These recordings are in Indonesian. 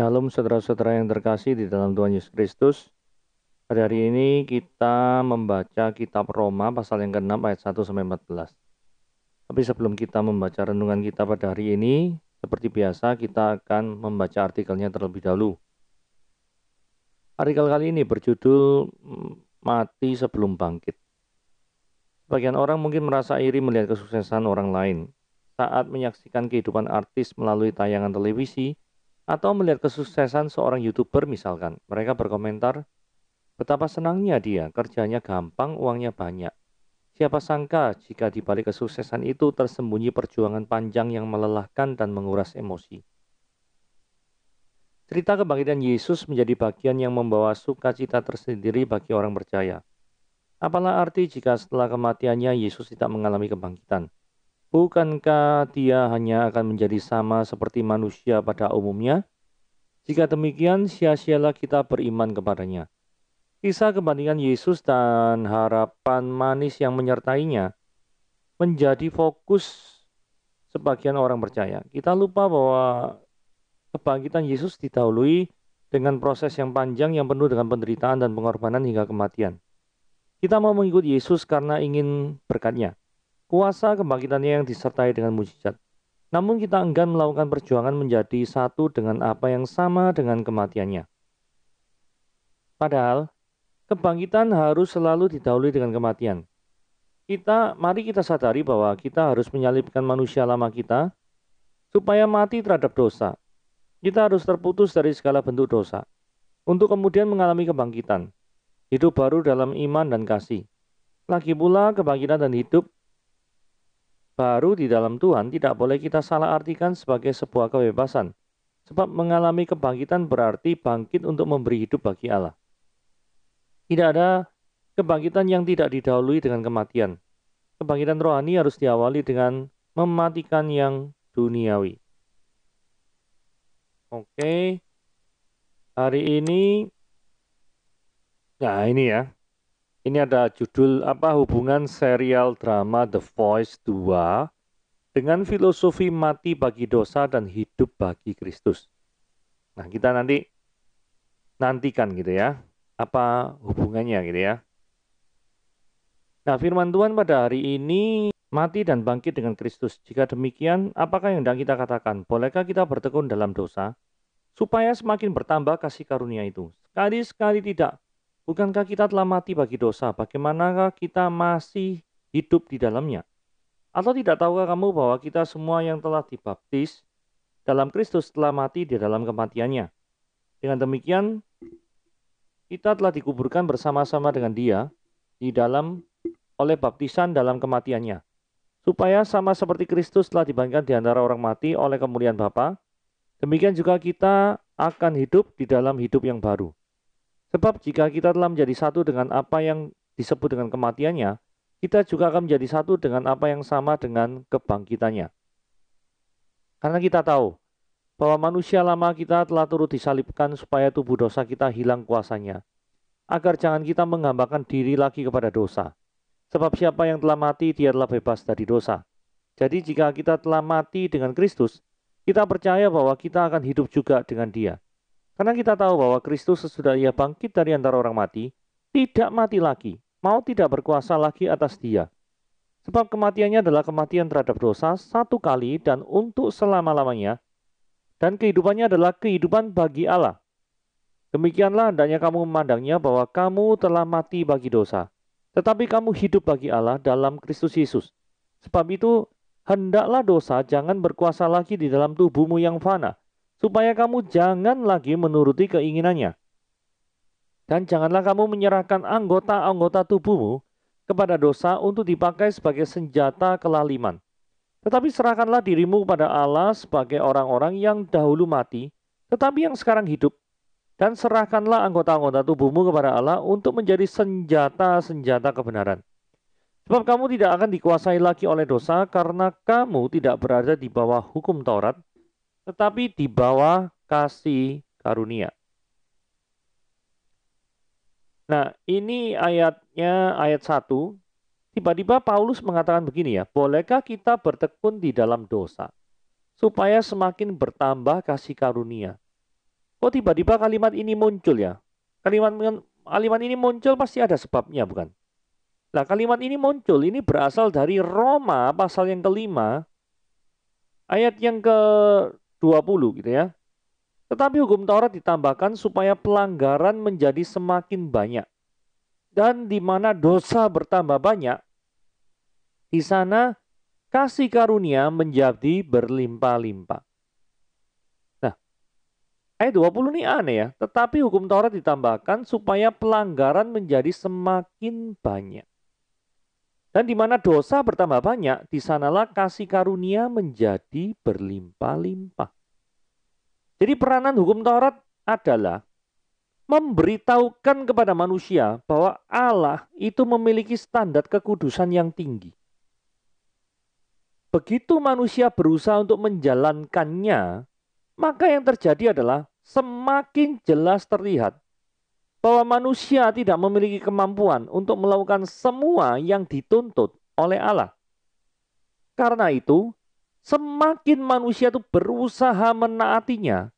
Shalom saudara-saudara yang terkasih di dalam Tuhan Yesus Kristus. Pada hari ini kita membaca kitab Roma pasal yang ke-6 ayat 1 sampai 14. Tapi sebelum kita membaca renungan kita pada hari ini, seperti biasa kita akan membaca artikelnya terlebih dahulu. Artikel kali ini berjudul Mati Sebelum Bangkit. Sebagian orang mungkin merasa iri melihat kesuksesan orang lain. Saat menyaksikan kehidupan artis melalui tayangan televisi, atau melihat kesuksesan seorang YouTuber misalkan, mereka berkomentar, betapa senangnya dia, kerjanya gampang, uangnya banyak. Siapa sangka jika dibalik kesuksesan itu tersembunyi perjuangan panjang yang melelahkan dan menguras emosi. Cerita kebangkitan Yesus menjadi bagian yang membawa sukacita tersendiri bagi orang percaya. Apalah arti jika setelah kematiannya Yesus tidak mengalami kebangkitan? Bukankah dia hanya akan menjadi sama seperti manusia pada umumnya? Jika demikian, sia-sialah kita beriman kepadanya. Kisah kebandingan Yesus dan harapan manis yang menyertainya menjadi fokus sebagian orang percaya. Kita lupa bahwa kebangkitan Yesus didahului dengan proses yang panjang yang penuh dengan penderitaan dan pengorbanan hingga kematian. Kita mau mengikuti Yesus karena ingin berkatnya. Kuasa kebangkitannya yang disertai dengan mujizat. Namun kita enggan melakukan perjuangan menjadi satu dengan apa yang sama dengan kematiannya. Padahal, kebangkitan harus selalu didahului dengan kematian. Kita, mari kita sadari bahwa kita harus menyalibkan manusia lama kita supaya mati terhadap dosa. Kita harus terputus dari segala bentuk dosa untuk kemudian mengalami kebangkitan. Hidup baru dalam iman dan kasih. Lagi pula kebangkitan dan hidup baru di dalam Tuhan tidak boleh kita salah artikan sebagai sebuah kebebasan, sebab mengalami kebangkitan berarti bangkit untuk memberi hidup bagi Allah. Tidak ada kebangkitan yang tidak didahului dengan kematian. Kebangkitan rohani harus diawali dengan mematikan yang duniawi. Oke, hari ini, nah ini ya, ini ada judul apa hubungan serial drama The Voice 2 dengan filosofi mati bagi dosa dan hidup bagi Kristus. Nah, kita nanti nantikan gitu ya, apa hubungannya gitu ya. Nah, firman Tuhan pada hari ini mati dan bangkit dengan Kristus. Jika demikian, apakah yang hendak kita katakan? Bolehkah kita bertekun dalam dosa supaya semakin bertambah kasih karunia itu? Sekali-sekali tidak. Bukankah kita telah mati bagi dosa? Bagaimanakah kita masih hidup di dalamnya? Atau tidak tahukah kamu bahwa kita semua yang telah dibaptis dalam Kristus telah mati di dalam kematiannya? Dengan demikian, kita telah dikuburkan bersama-sama dengan Dia di dalam oleh baptisan dalam kematiannya, supaya sama seperti Kristus telah dibangkitkan di antara orang mati oleh kemuliaan Bapa, demikian juga kita akan hidup di dalam hidup yang baru. Sebab jika kita telah menjadi satu dengan apa yang disebut dengan kematiannya, kita juga akan menjadi satu dengan apa yang sama dengan kebangkitannya. Karena kita tahu bahwa manusia lama kita telah turut disalibkan supaya tubuh dosa kita hilang kuasanya, agar jangan kita menghambakan diri lagi kepada dosa. Sebab siapa yang telah mati, dia telah bebas dari dosa. Jadi jika kita telah mati dengan Kristus, kita percaya bahwa kita akan hidup juga dengan dia. Karena kita tahu bahwa Kristus sesudah ia bangkit dari antara orang mati, tidak mati lagi, mau tidak berkuasa lagi atas dia. Sebab kematiannya adalah kematian terhadap dosa satu kali dan untuk selama-lamanya, dan kehidupannya adalah kehidupan bagi Allah. Demikianlah hendaknya kamu memandangnya bahwa kamu telah mati bagi dosa, tetapi kamu hidup bagi Allah dalam Kristus Yesus. Sebab itu, hendaklah dosa jangan berkuasa lagi di dalam tubuhmu yang fana, supaya kamu jangan lagi menuruti keinginannya. Dan janganlah kamu menyerahkan anggota-anggota tubuhmu kepada dosa untuk dipakai sebagai senjata kelaliman. Tetapi serahkanlah dirimu kepada Allah sebagai orang-orang yang dahulu mati, tetapi yang sekarang hidup. Dan serahkanlah anggota-anggota tubuhmu kepada Allah untuk menjadi senjata-senjata kebenaran. Sebab kamu tidak akan dikuasai lagi oleh dosa karena kamu tidak berada di bawah hukum Taurat, tetapi di bawah kasih karunia. Nah, ini ayatnya ayat 1. Tiba-tiba Paulus mengatakan begini ya, bolehkah kita bertekun di dalam dosa supaya semakin bertambah kasih karunia? Oh tiba-tiba kalimat ini muncul ya? Kalimat kalimat ini muncul pasti ada sebabnya bukan? Nah, kalimat ini muncul, ini berasal dari Roma pasal yang kelima, ayat yang ke 20 gitu ya. Tetapi hukum Taurat ditambahkan supaya pelanggaran menjadi semakin banyak. Dan di mana dosa bertambah banyak, di sana kasih karunia menjadi berlimpah-limpah. Nah, ayat 20 ini aneh ya, tetapi hukum Taurat ditambahkan supaya pelanggaran menjadi semakin banyak. Dan di mana dosa bertambah banyak, di sanalah kasih karunia menjadi berlimpah-limpah. Jadi peranan hukum Taurat adalah memberitahukan kepada manusia bahwa Allah itu memiliki standar kekudusan yang tinggi. Begitu manusia berusaha untuk menjalankannya, maka yang terjadi adalah semakin jelas terlihat bahwa manusia tidak memiliki kemampuan untuk melakukan semua yang dituntut oleh Allah. Karena itu, semakin manusia itu berusaha menaatinya,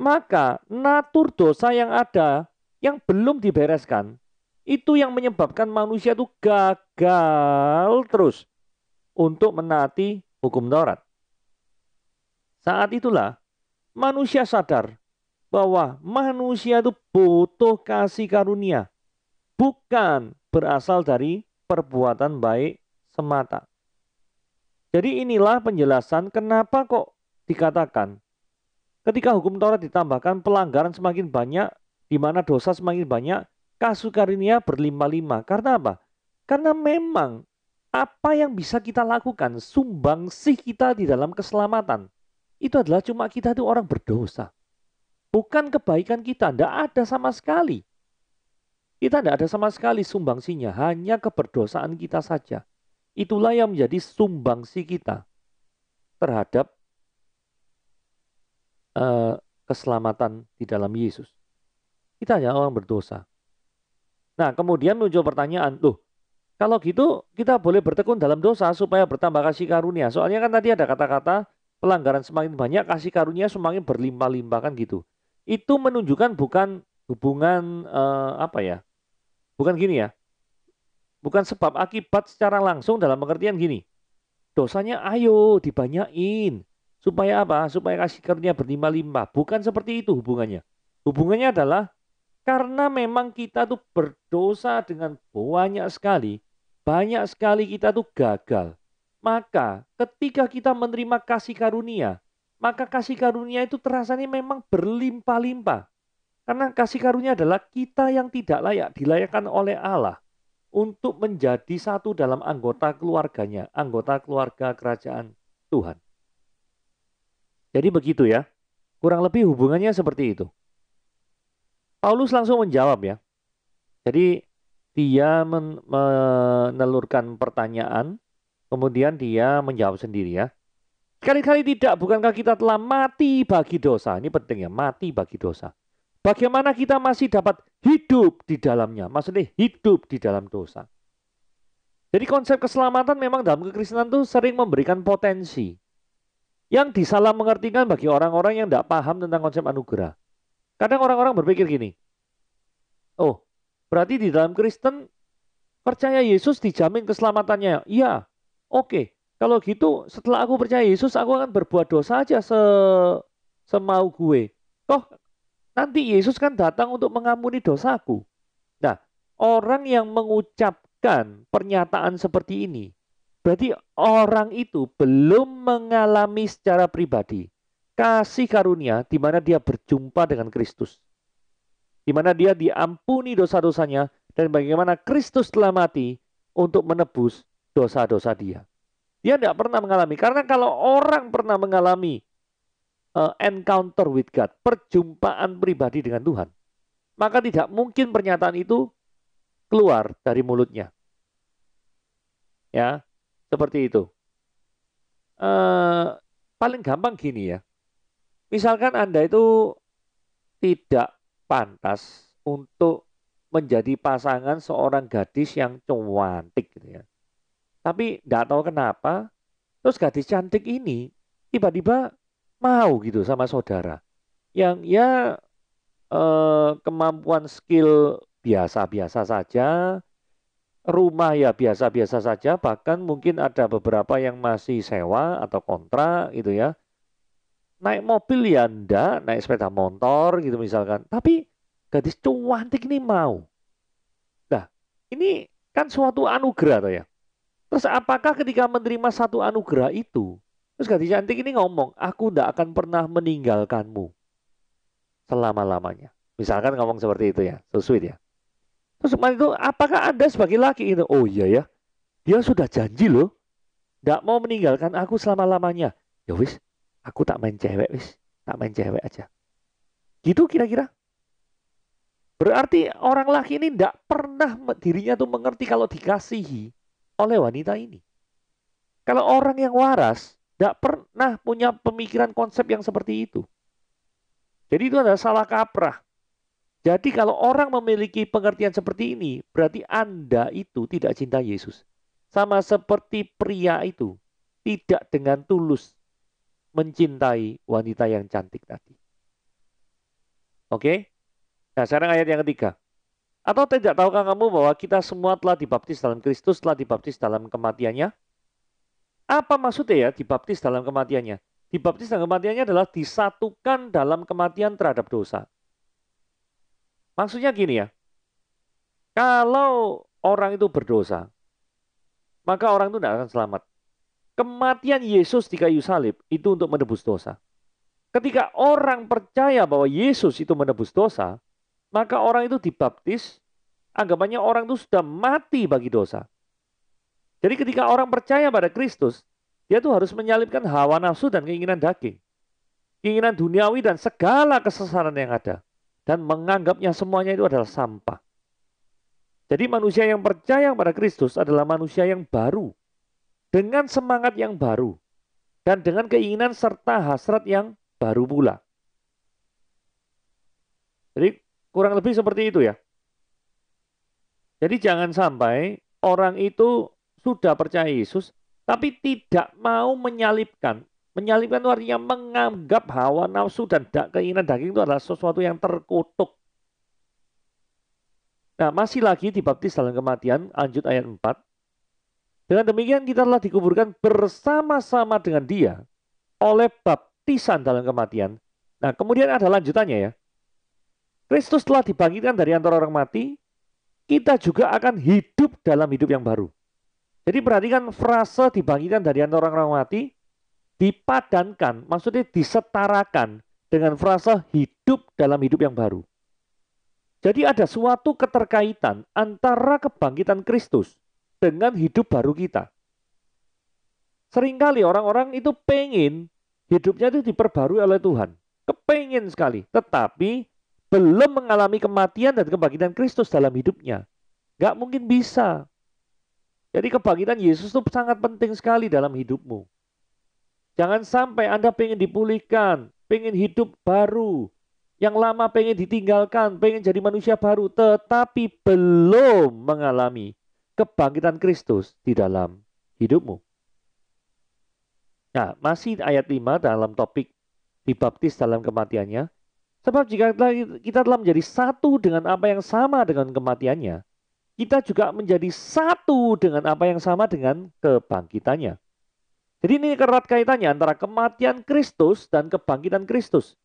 maka natur dosa yang ada yang belum dibereskan itu yang menyebabkan manusia itu gagal terus untuk menaati hukum Taurat. Saat itulah manusia sadar bahwa manusia itu butuh kasih karunia, bukan berasal dari perbuatan baik semata. Jadi inilah penjelasan kenapa kok dikatakan ketika hukum Taurat ditambahkan pelanggaran semakin banyak, di mana dosa semakin banyak, kasus karunia berlima-lima. Karena apa? Karena memang apa yang bisa kita lakukan, sumbangsih kita di dalam keselamatan, itu adalah cuma kita itu orang berdosa. Bukan kebaikan kita, tidak ada sama sekali. Kita tidak ada sama sekali sumbangsinya, hanya keberdosaan kita saja. Itulah yang menjadi sumbangsi kita terhadap uh, keselamatan di dalam Yesus. Kita hanya orang berdosa. Nah, kemudian muncul pertanyaan, tuh kalau gitu kita boleh bertekun dalam dosa supaya bertambah kasih karunia. Soalnya kan tadi ada kata-kata pelanggaran semakin banyak, kasih karunia semakin berlimpah-limpah kan gitu itu menunjukkan bukan hubungan eh, apa ya? Bukan gini ya. Bukan sebab akibat secara langsung dalam pengertian gini. Dosanya ayo dibanyain supaya apa? Supaya kasih karunia berlimpah-limpah. Bukan seperti itu hubungannya. Hubungannya adalah karena memang kita tuh berdosa dengan banyak sekali, banyak sekali kita tuh gagal. Maka ketika kita menerima kasih karunia, maka kasih karunia itu terasanya memang berlimpah-limpah. Karena kasih karunia adalah kita yang tidak layak, dilayakan oleh Allah untuk menjadi satu dalam anggota keluarganya, anggota keluarga kerajaan Tuhan. Jadi begitu ya, kurang lebih hubungannya seperti itu. Paulus langsung menjawab ya. Jadi dia men menelurkan pertanyaan, kemudian dia menjawab sendiri ya. Sekali-kali tidak, bukankah kita telah mati bagi dosa? Ini penting ya, mati bagi dosa. Bagaimana kita masih dapat hidup di dalamnya? Maksudnya hidup di dalam dosa. Jadi konsep keselamatan memang dalam kekristenan itu sering memberikan potensi. Yang disalah mengertikan bagi orang-orang yang tidak paham tentang konsep anugerah. Kadang orang-orang berpikir gini, oh berarti di dalam Kristen percaya Yesus dijamin keselamatannya. Ya? Iya, oke. Okay. Kalau gitu, setelah aku percaya Yesus, aku akan berbuat dosa aja se semau gue. Toh nanti Yesus kan datang untuk mengampuni dosaku. Nah, orang yang mengucapkan pernyataan seperti ini, berarti orang itu belum mengalami secara pribadi kasih karunia di mana dia berjumpa dengan Kristus. Di mana dia diampuni dosa-dosanya dan bagaimana Kristus telah mati untuk menebus dosa-dosa dia. Dia tidak pernah mengalami. Karena kalau orang pernah mengalami uh, encounter with God, perjumpaan pribadi dengan Tuhan, maka tidak mungkin pernyataan itu keluar dari mulutnya. Ya, seperti itu. Uh, paling gampang gini ya. Misalkan Anda itu tidak pantas untuk menjadi pasangan seorang gadis yang cantik, gitu ya. Tapi nggak tahu kenapa, terus gadis cantik ini tiba-tiba mau gitu sama saudara. Yang ya eh, kemampuan skill biasa-biasa saja, rumah ya biasa-biasa saja, bahkan mungkin ada beberapa yang masih sewa atau kontrak gitu ya. Naik mobil ya enggak, naik sepeda motor gitu misalkan. Tapi gadis cantik ini mau. Nah, ini kan suatu anugerah tuh ya. Terus apakah ketika menerima satu anugerah itu, terus gadis cantik ini ngomong, aku tidak akan pernah meninggalkanmu selama-lamanya. Misalkan ngomong seperti itu ya, so sweet ya. Terus itu, apakah Anda sebagai laki itu, oh iya ya, dia sudah janji loh, tidak mau meninggalkan aku selama-lamanya. Ya wis, aku tak main cewek wis, tak main cewek aja. Gitu kira-kira. Berarti orang laki ini tidak pernah dirinya tuh mengerti kalau dikasihi oleh wanita ini. Kalau orang yang waras, tidak pernah punya pemikiran konsep yang seperti itu. Jadi itu adalah salah kaprah. Jadi kalau orang memiliki pengertian seperti ini, berarti Anda itu tidak cinta Yesus. Sama seperti pria itu tidak dengan tulus mencintai wanita yang cantik tadi. Oke? Nah, sekarang ayat yang ketiga. Atau tidak tahukah kamu bahwa kita semua telah dibaptis dalam Kristus, telah dibaptis dalam kematiannya? Apa maksudnya ya dibaptis dalam kematiannya? Dibaptis dalam kematiannya adalah disatukan dalam kematian terhadap dosa. Maksudnya gini ya, kalau orang itu berdosa, maka orang itu tidak akan selamat. Kematian Yesus di kayu salib itu untuk menebus dosa. Ketika orang percaya bahwa Yesus itu menebus dosa, maka orang itu dibaptis, anggapannya orang itu sudah mati bagi dosa. Jadi ketika orang percaya pada Kristus, dia itu harus menyalibkan hawa nafsu dan keinginan daging. Keinginan duniawi dan segala kesesaran yang ada. Dan menganggapnya semuanya itu adalah sampah. Jadi manusia yang percaya pada Kristus adalah manusia yang baru. Dengan semangat yang baru. Dan dengan keinginan serta hasrat yang baru pula. Jadi Kurang lebih seperti itu ya. Jadi jangan sampai orang itu sudah percaya Yesus tapi tidak mau menyalipkan menyalipkan itu artinya menganggap hawa nafsu dan keinginan daging itu adalah sesuatu yang terkutuk. Nah, masih lagi dibaptis dalam kematian, lanjut ayat 4. Dengan demikian kita telah dikuburkan bersama-sama dengan dia oleh baptisan dalam kematian. Nah, kemudian ada lanjutannya ya. Kristus telah dibangkitkan dari antara orang mati, kita juga akan hidup dalam hidup yang baru. Jadi perhatikan frase dibangkitkan dari antara orang mati, dipadankan, maksudnya disetarakan dengan frase hidup dalam hidup yang baru. Jadi ada suatu keterkaitan antara kebangkitan Kristus dengan hidup baru kita. Seringkali orang-orang itu pengen hidupnya itu diperbarui oleh Tuhan. Kepengen sekali. Tetapi belum mengalami kematian dan kebangkitan Kristus dalam hidupnya. Gak mungkin bisa. Jadi kebangkitan Yesus itu sangat penting sekali dalam hidupmu. Jangan sampai Anda pengen dipulihkan, pengen hidup baru, yang lama pengen ditinggalkan, pengen jadi manusia baru, tetapi belum mengalami kebangkitan Kristus di dalam hidupmu. Nah, masih ayat 5 dalam topik dibaptis dalam kematiannya. Sebab jika kita telah menjadi satu dengan apa yang sama dengan kematiannya, kita juga menjadi satu dengan apa yang sama dengan kebangkitannya. Jadi ini kerat kaitannya antara kematian Kristus dan kebangkitan Kristus.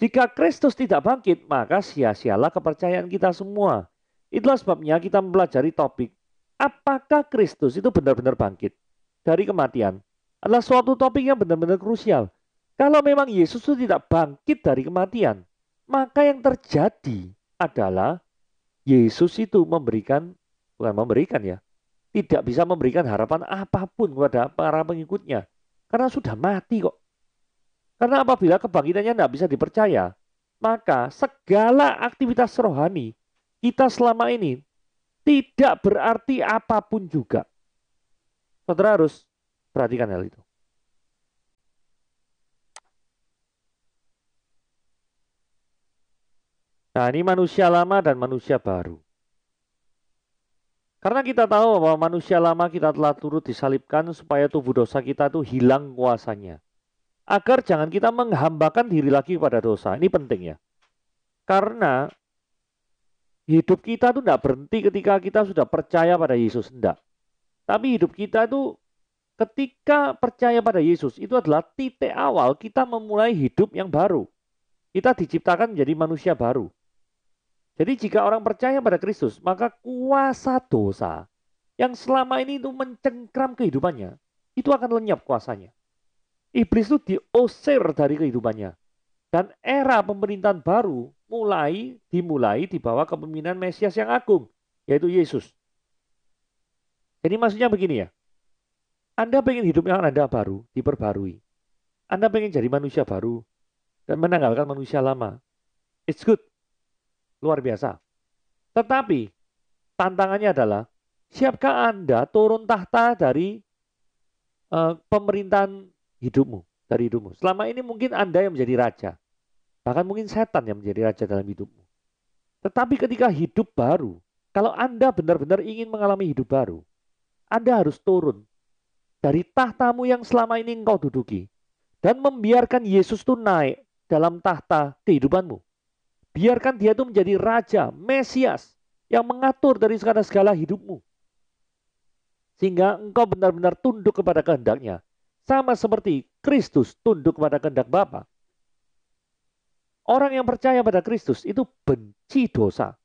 Jika Kristus tidak bangkit, maka sia-sialah kepercayaan kita semua. Itulah sebabnya kita mempelajari topik apakah Kristus itu benar-benar bangkit dari kematian. Adalah suatu topik yang benar-benar krusial. Kalau memang Yesus itu tidak bangkit dari kematian, maka yang terjadi adalah Yesus itu memberikan, bukan memberikan ya, tidak bisa memberikan harapan apapun kepada para pengikutnya. Karena sudah mati kok. Karena apabila kebangkitannya tidak bisa dipercaya, maka segala aktivitas rohani kita selama ini tidak berarti apapun juga. Saudara harus perhatikan hal itu. Nah, ini manusia lama dan manusia baru. Karena kita tahu bahwa manusia lama kita telah turut disalibkan supaya tubuh dosa kita itu hilang kuasanya. Agar jangan kita menghambakan diri lagi pada dosa. Ini penting ya. Karena hidup kita itu tidak berhenti ketika kita sudah percaya pada Yesus. Tidak. Tapi hidup kita itu ketika percaya pada Yesus itu adalah titik awal kita memulai hidup yang baru. Kita diciptakan menjadi manusia baru. Jadi jika orang percaya pada Kristus, maka kuasa dosa yang selama ini itu mencengkram kehidupannya, itu akan lenyap kuasanya. Iblis itu diusir dari kehidupannya. Dan era pemerintahan baru mulai dimulai di bawah kepemimpinan Mesias yang agung, yaitu Yesus. Jadi maksudnya begini ya, Anda pengen hidup yang Anda baru, diperbarui. Anda pengen jadi manusia baru, dan menanggalkan manusia lama. It's good. Luar biasa. Tetapi tantangannya adalah siapkah Anda turun tahta dari uh, pemerintahan hidupmu, dari hidupmu. Selama ini mungkin Anda yang menjadi raja. Bahkan mungkin setan yang menjadi raja dalam hidupmu. Tetapi ketika hidup baru, kalau Anda benar-benar ingin mengalami hidup baru, Anda harus turun dari tahtamu yang selama ini engkau duduki dan membiarkan Yesus itu naik dalam tahta kehidupanmu. Biarkan dia itu menjadi raja, Mesias, yang mengatur dari segala-segala hidupmu. Sehingga engkau benar-benar tunduk kepada kehendaknya. Sama seperti Kristus tunduk kepada kehendak Bapa. Orang yang percaya pada Kristus itu benci dosa.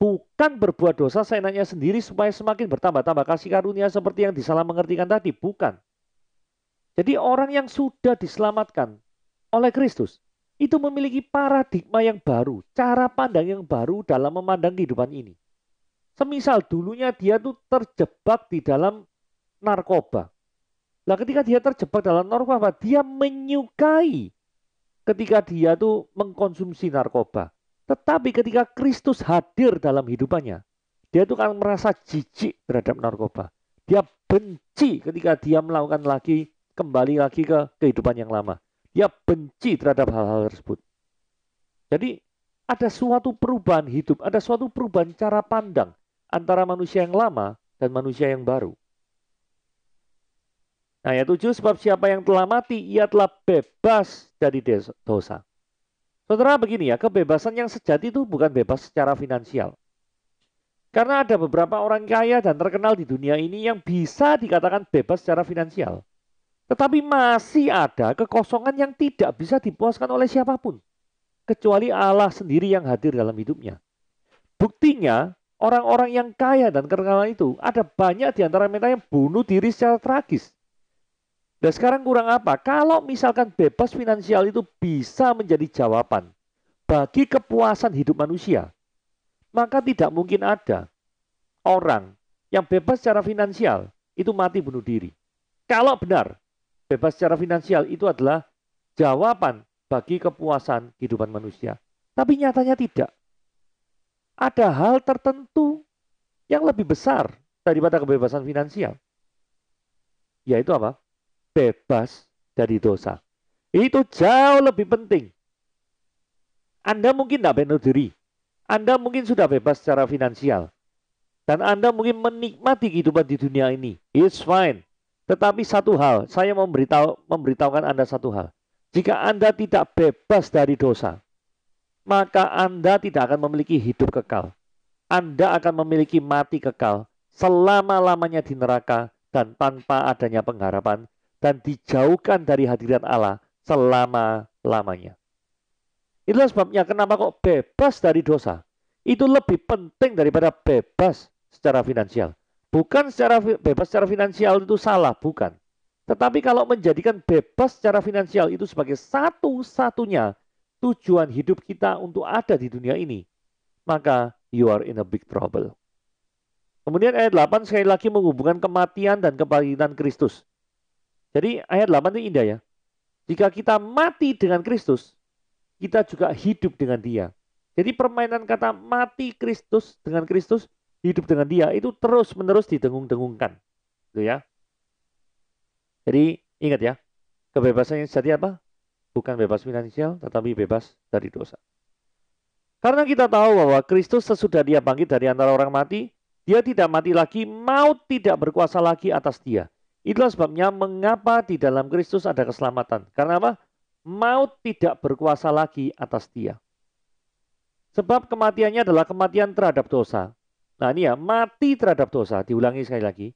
Bukan berbuat dosa seenaknya sendiri supaya semakin bertambah-tambah kasih karunia seperti yang disalah mengertikan tadi. Bukan. Jadi orang yang sudah diselamatkan oleh Kristus itu memiliki paradigma yang baru, cara pandang yang baru dalam memandang kehidupan ini. Semisal dulunya dia tuh terjebak di dalam narkoba. Nah, ketika dia terjebak dalam narkoba, dia menyukai ketika dia tuh mengkonsumsi narkoba. Tetapi ketika Kristus hadir dalam hidupannya, dia tuh akan merasa jijik terhadap narkoba. Dia benci ketika dia melakukan lagi kembali lagi ke kehidupan yang lama dia benci terhadap hal-hal tersebut. Jadi ada suatu perubahan hidup, ada suatu perubahan cara pandang antara manusia yang lama dan manusia yang baru. Nah, ayat 7, sebab siapa yang telah mati, ia telah bebas dari dosa. Saudara, begini ya, kebebasan yang sejati itu bukan bebas secara finansial. Karena ada beberapa orang kaya dan terkenal di dunia ini yang bisa dikatakan bebas secara finansial. Tetapi masih ada kekosongan yang tidak bisa dipuaskan oleh siapapun. Kecuali Allah sendiri yang hadir dalam hidupnya. Buktinya, orang-orang yang kaya dan terkenal itu, ada banyak di antara mereka yang bunuh diri secara tragis. Dan sekarang kurang apa? Kalau misalkan bebas finansial itu bisa menjadi jawaban bagi kepuasan hidup manusia, maka tidak mungkin ada orang yang bebas secara finansial itu mati bunuh diri. Kalau benar bebas secara finansial itu adalah jawaban bagi kepuasan kehidupan manusia. Tapi nyatanya tidak. Ada hal tertentu yang lebih besar daripada kebebasan finansial. Yaitu apa? Bebas dari dosa. Itu jauh lebih penting. Anda mungkin tidak benar diri. Anda mungkin sudah bebas secara finansial. Dan Anda mungkin menikmati kehidupan di dunia ini. It's fine. Tetapi satu hal, saya memberitahu, memberitahukan Anda satu hal. Jika Anda tidak bebas dari dosa, maka Anda tidak akan memiliki hidup kekal. Anda akan memiliki mati kekal selama-lamanya di neraka dan tanpa adanya pengharapan dan dijauhkan dari hadirat Allah selama-lamanya. Itulah sebabnya kenapa kok bebas dari dosa. Itu lebih penting daripada bebas secara finansial. Bukan secara bebas secara finansial itu salah, bukan. Tetapi kalau menjadikan bebas secara finansial itu sebagai satu-satunya tujuan hidup kita untuk ada di dunia ini, maka you are in a big trouble. Kemudian ayat 8 sekali lagi menghubungkan kematian dan kebangkitan Kristus. Jadi ayat 8 itu indah ya. Jika kita mati dengan Kristus, kita juga hidup dengan dia. Jadi permainan kata mati Kristus dengan Kristus hidup dengan dia itu terus-menerus didengung-dengungkan. Gitu ya. Jadi ingat ya, kebebasan yang sejati apa? Bukan bebas finansial, tetapi bebas dari dosa. Karena kita tahu bahwa Kristus sesudah dia bangkit dari antara orang mati, dia tidak mati lagi, maut tidak berkuasa lagi atas dia. Itulah sebabnya mengapa di dalam Kristus ada keselamatan. Karena apa? Maut tidak berkuasa lagi atas dia. Sebab kematiannya adalah kematian terhadap dosa. Nah ini ya, mati terhadap dosa. Diulangi sekali lagi.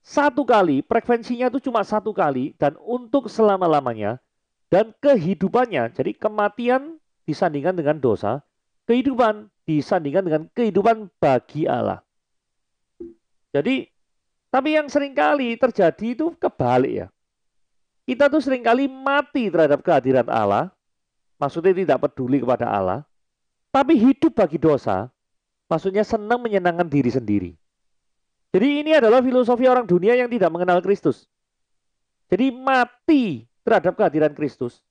Satu kali, frekuensinya itu cuma satu kali. Dan untuk selama-lamanya. Dan kehidupannya. Jadi kematian disandingkan dengan dosa. Kehidupan disandingkan dengan kehidupan bagi Allah. Jadi, tapi yang seringkali terjadi itu kebalik ya. Kita tuh seringkali mati terhadap kehadiran Allah. Maksudnya tidak peduli kepada Allah. Tapi hidup bagi dosa Maksudnya senang menyenangkan diri sendiri. Jadi ini adalah filosofi orang dunia yang tidak mengenal Kristus. Jadi mati terhadap kehadiran Kristus.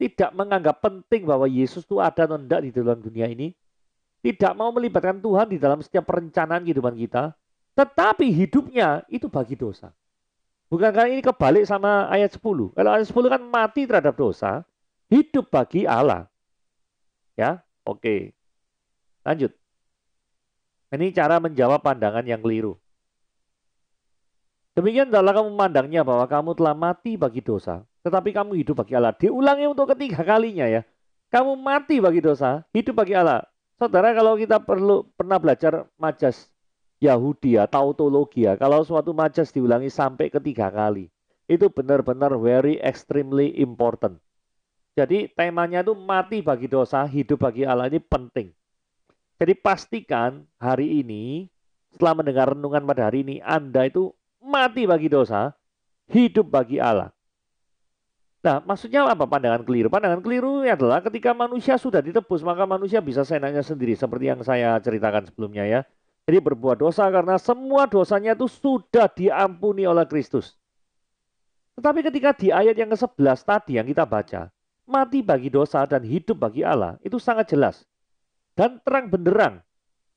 Tidak menganggap penting bahwa Yesus itu ada atau tidak di dalam dunia ini. Tidak mau melibatkan Tuhan di dalam setiap perencanaan kehidupan kita. Tetapi hidupnya itu bagi dosa. Bukankah ini kebalik sama ayat 10? Kalau ayat 10 kan mati terhadap dosa, hidup bagi Allah. Ya, oke. Lanjut. Ini cara menjawab pandangan yang keliru. Demikian adalah kamu memandangnya bahwa kamu telah mati bagi dosa, tetapi kamu hidup bagi Allah. Diulangi untuk ketiga kalinya ya. Kamu mati bagi dosa, hidup bagi Allah. Saudara kalau kita perlu pernah belajar majas Yahudi ya, tautologi ya, kalau suatu majas diulangi sampai ketiga kali, itu benar-benar very extremely important. Jadi temanya itu mati bagi dosa, hidup bagi Allah ini penting. Jadi pastikan hari ini setelah mendengar renungan pada hari ini Anda itu mati bagi dosa, hidup bagi Allah. Nah, maksudnya apa pandangan keliru? Pandangan keliru adalah ketika manusia sudah ditebus, maka manusia bisa senangnya sendiri seperti yang saya ceritakan sebelumnya ya. Jadi berbuat dosa karena semua dosanya itu sudah diampuni oleh Kristus. Tetapi ketika di ayat yang ke-11 tadi yang kita baca, mati bagi dosa dan hidup bagi Allah, itu sangat jelas dan terang benderang.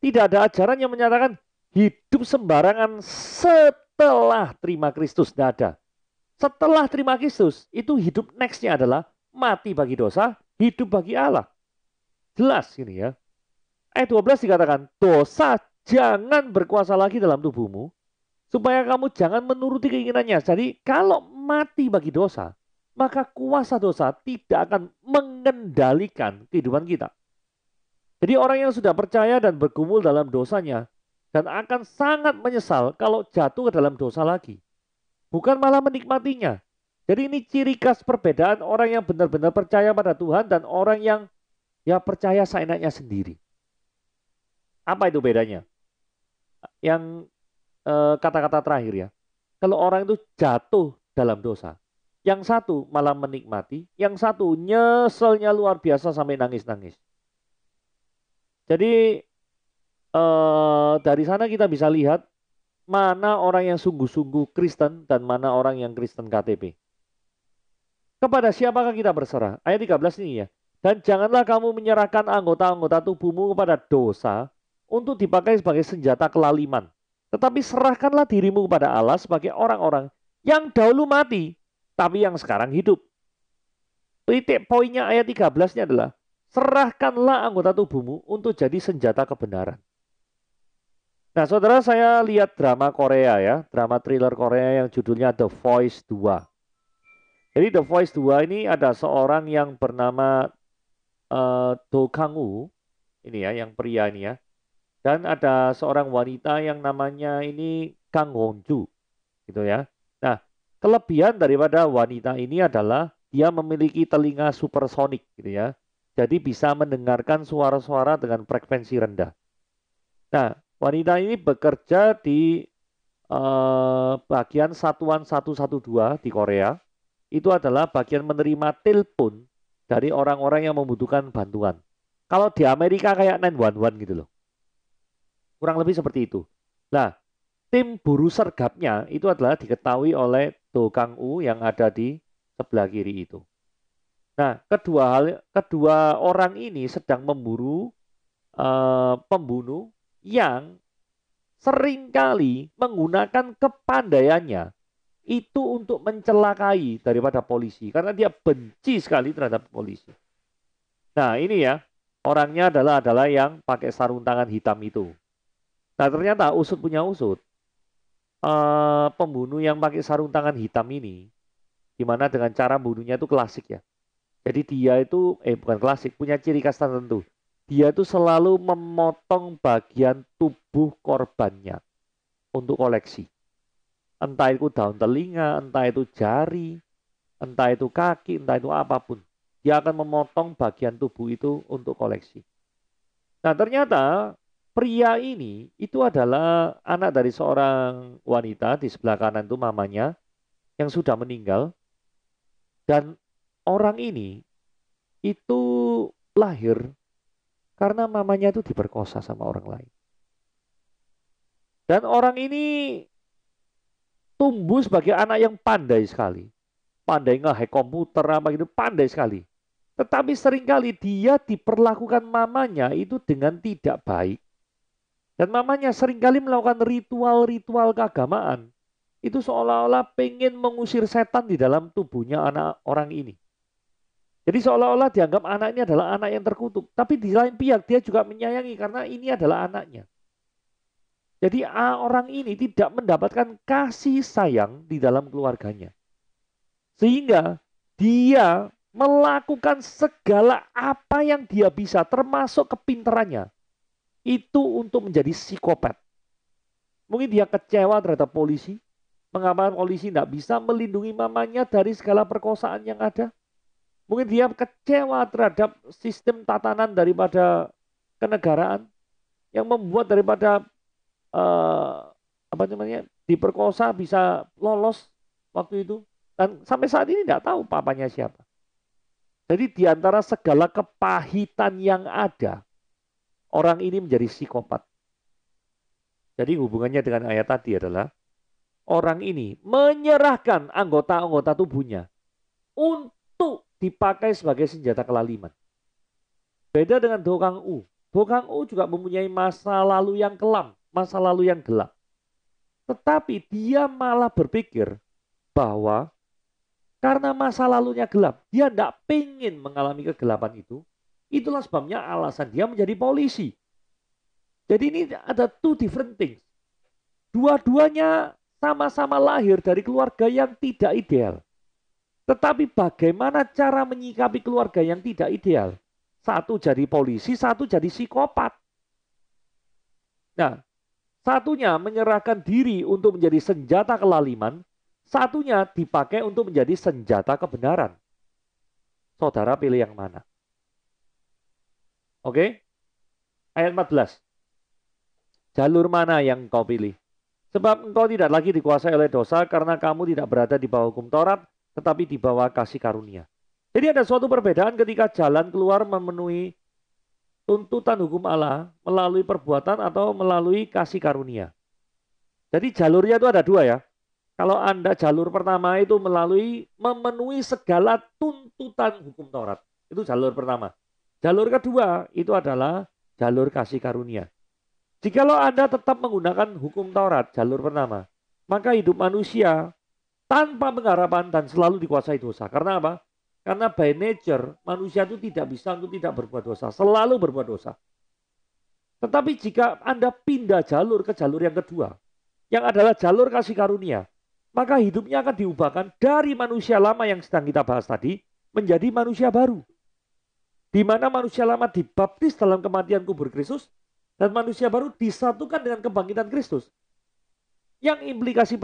Tidak ada ajaran yang menyatakan hidup sembarangan setelah terima Kristus. Tidak ada. Setelah terima Kristus, itu hidup nextnya adalah mati bagi dosa, hidup bagi Allah. Jelas ini ya. Ayat 12 dikatakan, dosa jangan berkuasa lagi dalam tubuhmu, supaya kamu jangan menuruti keinginannya. Jadi kalau mati bagi dosa, maka kuasa dosa tidak akan mengendalikan kehidupan kita. Jadi orang yang sudah percaya dan bergumul dalam dosanya dan akan sangat menyesal kalau jatuh ke dalam dosa lagi. Bukan malah menikmatinya. Jadi ini ciri khas perbedaan orang yang benar-benar percaya pada Tuhan dan orang yang ya percaya seenaknya sendiri. Apa itu bedanya? Yang eh, kata-kata eh, terakhir ya. Kalau orang itu jatuh dalam dosa. Yang satu malah menikmati, yang satu nyeselnya luar biasa sampai nangis-nangis. Jadi eh, dari sana kita bisa lihat mana orang yang sungguh-sungguh Kristen dan mana orang yang Kristen KTP. Kepada siapakah kita berserah? Ayat 13 ini ya. Dan janganlah kamu menyerahkan anggota-anggota tubuhmu kepada dosa untuk dipakai sebagai senjata kelaliman. Tetapi serahkanlah dirimu kepada Allah sebagai orang-orang yang dahulu mati, tapi yang sekarang hidup. Titik poinnya ayat 13-nya adalah, serahkanlah anggota tubuhmu untuk jadi senjata kebenaran. Nah, saudara, saya lihat drama Korea ya, drama thriller Korea yang judulnya The Voice 2. Jadi The Voice 2 ini ada seorang yang bernama uh, Do Kang Woo, ini ya, yang pria ini ya. Dan ada seorang wanita yang namanya ini Kang Hong Ju, gitu ya. Nah, kelebihan daripada wanita ini adalah dia memiliki telinga supersonik, gitu ya. Jadi bisa mendengarkan suara-suara dengan frekuensi rendah. Nah, wanita ini bekerja di eh, bagian satuan 112 di Korea. Itu adalah bagian menerima telepon dari orang-orang yang membutuhkan bantuan. Kalau di Amerika kayak 911 gitu loh. Kurang lebih seperti itu. Nah, tim buru sergapnya itu adalah diketahui oleh Do Kang U yang ada di sebelah kiri itu. Nah, kedua hal kedua orang ini sedang memburu uh, pembunuh yang seringkali menggunakan kepandaiannya itu untuk mencelakai daripada polisi karena dia benci sekali terhadap polisi. Nah, ini ya, orangnya adalah adalah yang pakai sarung tangan hitam itu. Nah, ternyata usut punya usut. Uh, pembunuh yang pakai sarung tangan hitam ini gimana dengan cara bunuhnya itu klasik ya. Jadi dia itu eh bukan klasik, punya ciri khas tertentu. Dia itu selalu memotong bagian tubuh korbannya untuk koleksi. Entah itu daun telinga, entah itu jari, entah itu kaki, entah itu apapun. Dia akan memotong bagian tubuh itu untuk koleksi. Nah, ternyata pria ini itu adalah anak dari seorang wanita di sebelah kanan itu mamanya yang sudah meninggal dan orang ini itu lahir karena mamanya itu diperkosa sama orang lain. Dan orang ini tumbuh sebagai anak yang pandai sekali. Pandai ngehack komputer apa gitu, pandai sekali. Tetapi seringkali dia diperlakukan mamanya itu dengan tidak baik. Dan mamanya seringkali melakukan ritual-ritual keagamaan. Itu seolah-olah pengen mengusir setan di dalam tubuhnya anak orang ini. Jadi seolah-olah dianggap anak ini adalah anak yang terkutuk. Tapi di lain pihak dia juga menyayangi karena ini adalah anaknya. Jadi orang ini tidak mendapatkan kasih sayang di dalam keluarganya. Sehingga dia melakukan segala apa yang dia bisa termasuk kepinterannya. Itu untuk menjadi psikopat. Mungkin dia kecewa terhadap polisi. Mengapa polisi tidak bisa melindungi mamanya dari segala perkosaan yang ada? Mungkin dia kecewa terhadap sistem tatanan daripada kenegaraan yang membuat daripada uh, apa namanya diperkosa bisa lolos waktu itu dan sampai saat ini tidak tahu papanya siapa. Jadi di antara segala kepahitan yang ada, orang ini menjadi psikopat. Jadi hubungannya dengan ayat tadi adalah orang ini menyerahkan anggota-anggota tubuhnya untuk dipakai sebagai senjata kelaliman. Beda dengan Dokang U. Dokang U juga mempunyai masa lalu yang kelam, masa lalu yang gelap. Tetapi dia malah berpikir bahwa karena masa lalunya gelap, dia tidak ingin mengalami kegelapan itu. Itulah sebabnya alasan dia menjadi polisi. Jadi ini ada two different things. Dua-duanya sama-sama lahir dari keluarga yang tidak ideal. Tetapi bagaimana cara menyikapi keluarga yang tidak ideal? Satu jadi polisi, satu jadi psikopat. Nah, satunya menyerahkan diri untuk menjadi senjata kelaliman, satunya dipakai untuk menjadi senjata kebenaran. Saudara pilih yang mana? Oke? Ayat 14. Jalur mana yang kau pilih? Sebab engkau tidak lagi dikuasai oleh dosa karena kamu tidak berada di bawah hukum Taurat, tetapi di bawah kasih karunia. Jadi ada suatu perbedaan ketika jalan keluar memenuhi tuntutan hukum Allah melalui perbuatan atau melalui kasih karunia. Jadi jalurnya itu ada dua ya. Kalau Anda jalur pertama itu melalui memenuhi segala tuntutan hukum Taurat. Itu jalur pertama. Jalur kedua itu adalah jalur kasih karunia. Jikalau Anda tetap menggunakan hukum Taurat, jalur pertama, maka hidup manusia tanpa pengharapan dan selalu dikuasai dosa. Karena apa? Karena by nature manusia itu tidak bisa untuk tidak berbuat dosa, selalu berbuat dosa. Tetapi jika Anda pindah jalur ke jalur yang kedua, yang adalah jalur kasih karunia, maka hidupnya akan diubahkan dari manusia lama yang sedang kita bahas tadi menjadi manusia baru. Di mana manusia lama dibaptis dalam kematian kubur Kristus dan manusia baru disatukan dengan kebangkitan Kristus. Yang implikasi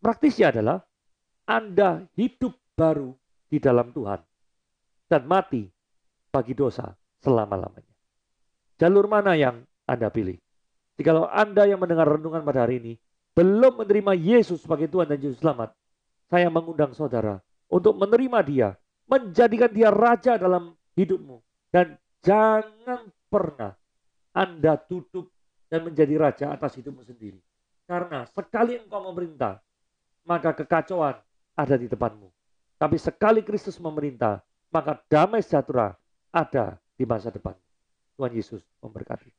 praktisnya adalah anda hidup baru di dalam Tuhan dan mati bagi dosa selama-lamanya. Jalur mana yang Anda pilih? Jikalau Anda yang mendengar renungan pada hari ini belum menerima Yesus sebagai Tuhan dan Juru Selamat, saya mengundang saudara untuk menerima dia, menjadikan dia raja dalam hidupmu. Dan jangan pernah Anda tutup dan menjadi raja atas hidupmu sendiri. Karena sekali engkau memerintah, maka kekacauan ada di depanmu. Tapi sekali Kristus memerintah, maka damai sejahtera ada di masa depan. Tuhan Yesus memberkati.